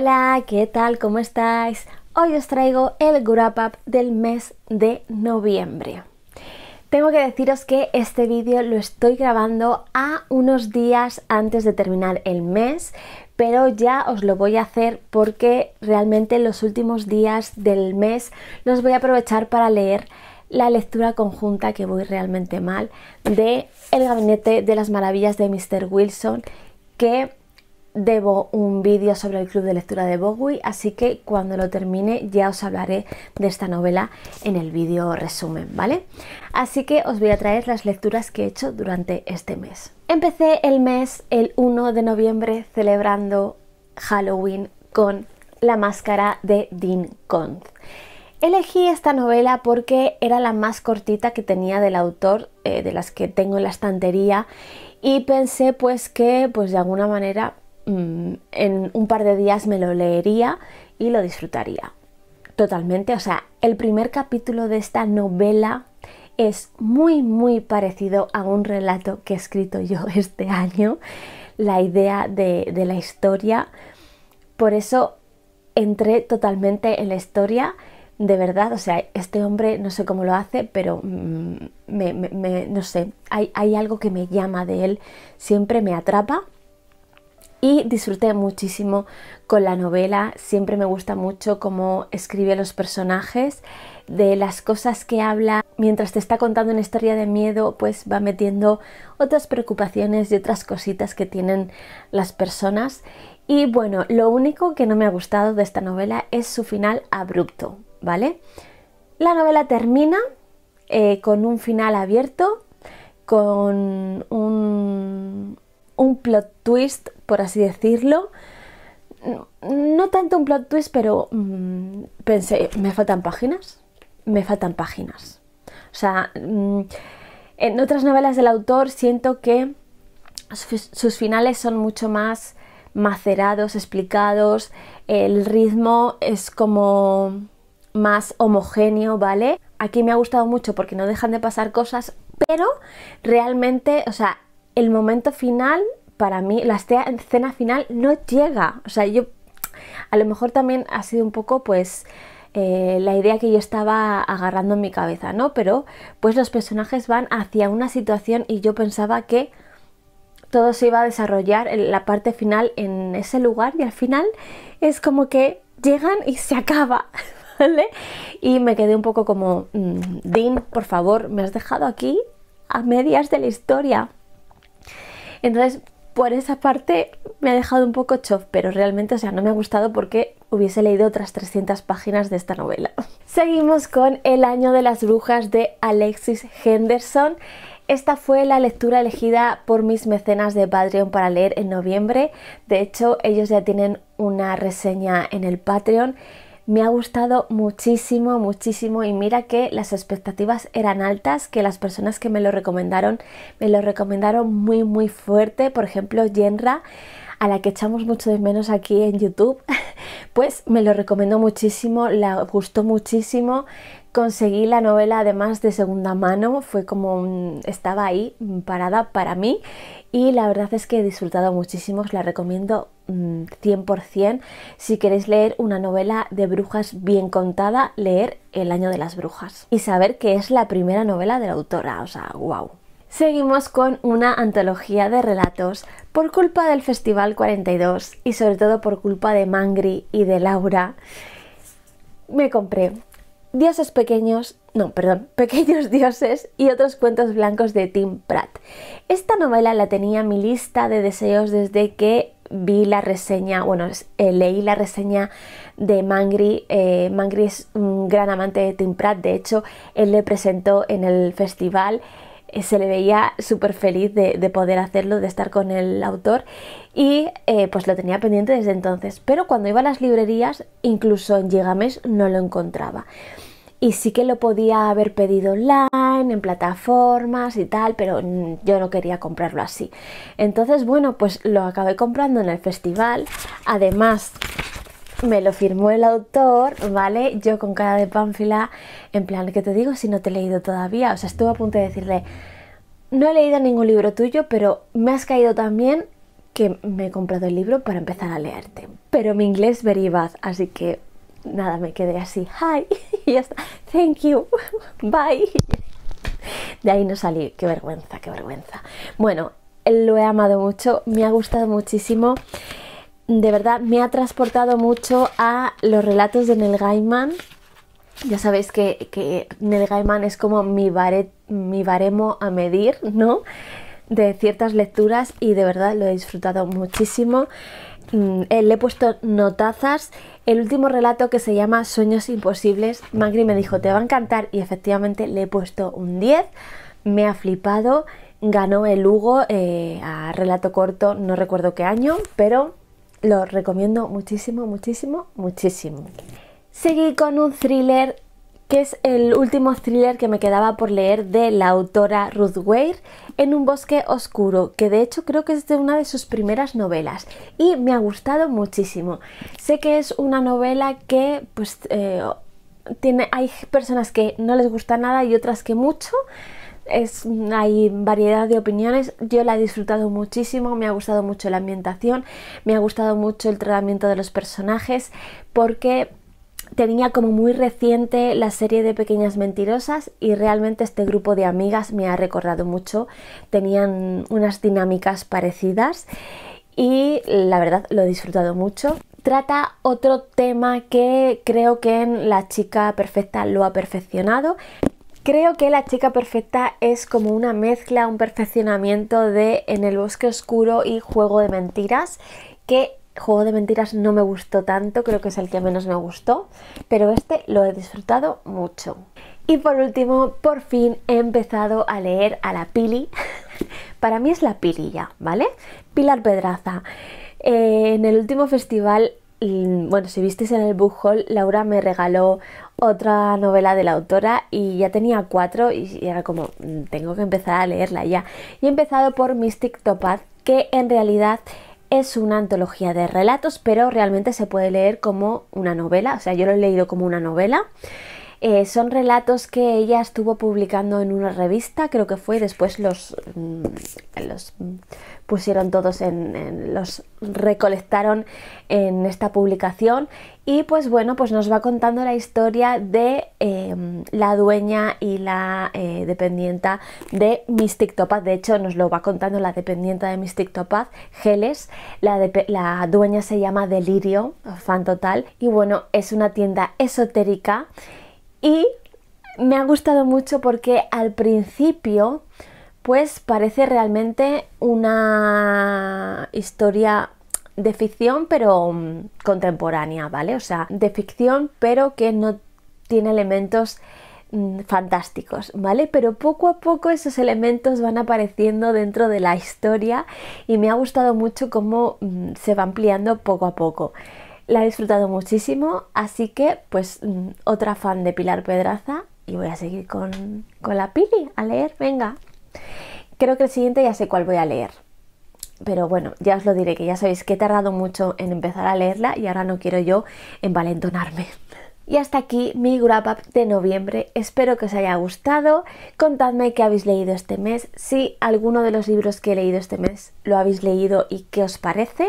Hola, ¿qué tal? ¿Cómo estáis? Hoy os traigo el Wrap Up del mes de noviembre. Tengo que deciros que este vídeo lo estoy grabando a unos días antes de terminar el mes, pero ya os lo voy a hacer porque realmente los últimos días del mes los voy a aprovechar para leer la lectura conjunta que voy realmente mal de El gabinete de las maravillas de Mr. Wilson que debo un vídeo sobre el club de lectura de Bowie, así que cuando lo termine ya os hablaré de esta novela en el vídeo resumen, ¿vale? Así que os voy a traer las lecturas que he hecho durante este mes. Empecé el mes el 1 de noviembre celebrando Halloween con La máscara de Dean Conth. Elegí esta novela porque era la más cortita que tenía del autor, eh, de las que tengo en la estantería, y pensé pues que pues de alguna manera Mm, en un par de días me lo leería y lo disfrutaría totalmente. O sea, el primer capítulo de esta novela es muy, muy parecido a un relato que he escrito yo este año, la idea de, la historia. Por eso entré totalmente en la historia de verdad, o sea, este hombre no sé cómo lo hace, pero mm, no sé, hay, algo que me llama de él, siempre me atrapa y disfruté muchísimo con la novela. Siempre me gusta mucho cómo escribe los personajes, de las cosas que habla. Mientras te está contando una historia de miedo, pues va metiendo otras preocupaciones y otras cositas que tienen las personas. Y bueno, lo único que no me ha gustado de esta novela es su final abrupto, ¿vale? La novela termina eh, con un final abierto, con un, un plot twist, por así decirlo. No tanto un plot twist, pero mm, pensé, me faltan páginas, me faltan páginas. O sea, mm, en otras novelas del autor siento que sus finales son mucho más macerados, explicados, el ritmo es como más homogéneo, ¿vale? Aquí me ha gustado mucho porque no dejan de pasar cosas, pero realmente, o sea, el momento final, para mí, la escena final no llega. O sea, yo a lo mejor también ha sido un poco pues eh, la idea que yo estaba agarrando en mi cabeza, ¿no? Pero pues los personajes van hacia una situación y yo pensaba que todo se iba a desarrollar en la parte final en ese lugar y al final es como que llegan y se acaba. ¿Vale? Y me quedé un poco como, mm, Dean, por favor, me has dejado aquí a medias de la historia. Entonces, por esa parte me ha dejado un poco chof, pero realmente, o sea, no me ha gustado porque hubiese leído otras 300 páginas de esta novela. Seguimos con El año de las brujas de Alexis Henderson. Esta fue la lectura elegida por mis mecenas de Patreon para leer en noviembre. De hecho, ellos ya tienen una reseña en el Patreon me ha gustado muchísimo, muchísimo y mira que las expectativas eran altas, que las personas que me lo recomendaron me lo recomendaron muy muy fuerte, por ejemplo Yenra, a la que echamos mucho de menos aquí en YouTube. Pues me lo recomiendo muchísimo, la gustó muchísimo. Conseguí la novela además de segunda mano, fue como estaba ahí mm, parada para mí y la verdad es que he disfrutado muchísimo, os la recomiendo 100%. Mm, si queréis leer una novela de brujas bien contada, leer El año de las brujas y saber que es la primera novela de la autora, o sea, guau. Seguimos con una antología de relatos por culpa del Festival 42 y sobre todo por culpa de Mangri y de Laura. Me compré Dioses pequeños, no, perdón, Pequeños dioses y otros cuentos blancos de Tim Pratt. Esta novela la tenía en mi lista de deseos desde que vi la reseña, bueno, eh, leí la reseña de Mangri. Eh, Mangri es un gran amante de Tim Pratt, de hecho, él le presentó en el festival eh, se le veía súper feliz de, poder hacerlo, de estar con el autor y eh, pues lo tenía pendiente desde entonces. Pero cuando iba a las librerías, incluso en Gigamesh no lo encontraba. Y sí que lo podía haber pedido online, en plataformas y tal, pero mm, yo no quería comprarlo así. Entonces, bueno, pues lo acabé comprando en el festival. Además, me lo firmó el autor, ¿vale? Yo con cara de pánfila, en plan, que te digo si no te he leído todavía? O sea, estuve a punto de decirle, no he leído ningún libro tuyo, pero me has caído también que me he comprado el libro para empezar a leerte. Pero mi inglés very así que nada, me quedé así, hi, y ya está, thank you, bye. De ahí no salí, qué vergüenza, qué vergüenza. Bueno, lo he amado mucho, me ha gustado muchísimo de verdad me ha transportado mucho a los relatos de Neil Gaiman. Ya sabéis que, que Neil Gaiman es como mi, mi baremo a medir, ¿no? De ciertas lecturas y de verdad lo he disfrutado muchísimo. Mm, eh, le he puesto notazas. El último relato que se llama Sueños Imposibles, Magri me dijo, te va a encantar y efectivamente le he puesto un 10. Me ha flipado. Ganó el Hugo eh, a relato corto, no recuerdo qué año, pero lo recomiendo muchísimo, muchísimo, muchísimo. Seguí con un thriller que es el último thriller que me quedaba por leer de la autora Ruth Ware En un bosque oscuro, que de hecho creo que es de una de sus primeras novelas y me ha gustado muchísimo. Sé que es una novela que pues eh, tiene, hay personas que no les gusta nada y otras que mucho, es, hay variedad de opiniones. Yo la he disfrutado muchísimo, me ha gustado mucho la ambientación, me ha gustado mucho el tratamiento de los personajes, porque tenía como muy reciente la serie de Pequeñas Mentirosas y realmente este grupo de amigas me ha recordado mucho. Tenían unas dinámicas parecidas y la verdad lo he disfrutado mucho. Trata otro tema que creo que en La chica perfecta lo ha perfeccionado, Creo que La chica perfecta es como una mezcla, un perfeccionamiento de En el bosque oscuro y Juego de mentiras, que Juego de mentiras no me gustó tanto, creo que es el que menos me gustó, pero este lo he disfrutado mucho. Y por último, por fin he empezado a leer a la Pili. Para mí es la Pili ¿vale? Pilar Pedraza. Eh, en el último festival mm, bueno, si visteis en el book haul, Laura me regaló otra novela de la autora y ya tenía cuatro y era como, mm, tengo que empezar a leerla ya. Y he empezado por Mystic Topaz, que en realidad es una antología de relatos, pero realmente se puede leer como una novela, o sea, yo lo he leído como una novela eh, son relatos que ella estuvo publicando en una revista, creo que fue, y después los, mm, los pusieron todos en, los recolectaron en esta publicación y pues bueno, pues nos va contando la historia de em, la dueña y la eh, dependienta de Miss Topaz. De hecho, nos lo va contando la dependienta de Miss Topaz, Geles. La, la dueña se llama Delirio, fan total. Y bueno, es una tienda esotérica y me ha gustado mucho porque al principio pues parece realmente una historia de ficción pero mm, contemporánea, ¿vale? O sea, de ficción pero que no tiene elementos mm, fantásticos, ¿vale? Pero poco a poco esos elementos van apareciendo dentro de la historia y me ha gustado mucho cómo mm, se va ampliando poco a poco. La he disfrutado muchísimo, así que pues mm, otra fan de Pilar Pedraza y voy a seguir con, la pili a leer, venga. Creo que el siguiente ya sé cuál voy a leer, pero bueno, ya os lo diré, que ya sabéis que he tardado mucho en empezar a leerla y ahora no quiero yo envalentonarme. Y hasta aquí mi wrap up de noviembre. Espero que os haya gustado. Contadme qué habéis leído este mes, si alguno de los libros que he leído este mes lo habéis leído y qué os parece